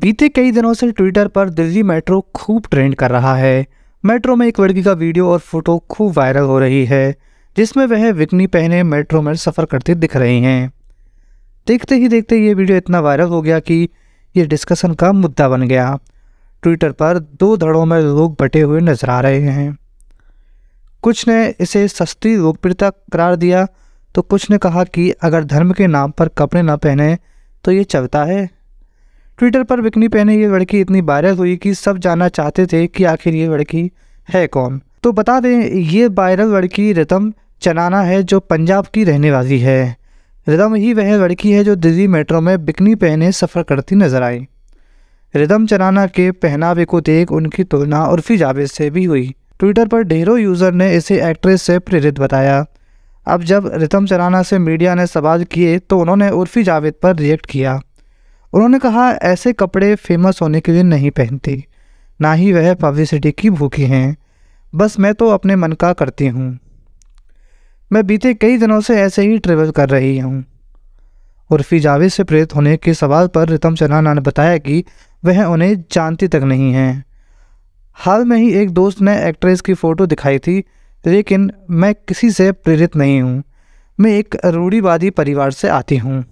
बीते कई दिनों से ट्विटर पर दिल्ली मेट्रो खूब ट्रेंड कर रहा है मेट्रो में एक लड़की का वीडियो और फोटो खूब वायरल हो रही है जिसमें वह विकनी पहने मेट्रो में सफ़र करते दिख रही हैं देखते ही देखते ये वीडियो इतना वायरल हो गया कि ये डिस्कशन का मुद्दा बन गया ट्विटर पर दो धड़ों में लोग बटे हुए नजर आ रहे हैं कुछ ने इसे सस्ती लोकप्रियता करार दिया तो कुछ ने कहा कि अगर धर्म के नाम पर कपड़े ना पहने तो ये चलता है ट्विटर पर बिकनी पहने ये लड़की इतनी वायरल हुई कि सब जानना चाहते थे कि आखिर ये लड़की है कौन तो बता दें ये वायरल लड़की रितम चनाना है जो पंजाब की रहने वाली है रिदम ही वह लड़की है जो दिल्ली मेट्रो में बिकनी पहने सफ़र करती नजर आई रिदम चनाना के पहनावे को देख उनकी तुलना उर्फी जावेद से भी हुई ट्विटर पर ढेरों यूज़र ने इसे एक्ट्रेस से प्रेरित बताया अब जब रितम चनाना से मीडिया ने सवाल किए तो उन्होंने उर्फी जावेद पर रिएक्ट किया उन्होंने कहा ऐसे कपड़े फेमस होने के लिए नहीं पहनती ना ही वह पब्लिसिटी की भूखी हैं बस मैं तो अपने मन का करती हूँ मैं बीते कई दिनों से ऐसे ही ट्रेवल कर रही हूँ उर्फी जावेद से प्रेरित होने के सवाल पर रितम चन्ना ने बताया कि वह उन्हें जानती तक नहीं हैं हाल में ही एक दोस्त ने एक्ट्रेस की फ़ोटो दिखाई थी लेकिन मैं किसी से प्रेरित नहीं हूँ मैं एक रूढ़ीवादी परिवार से आती हूँ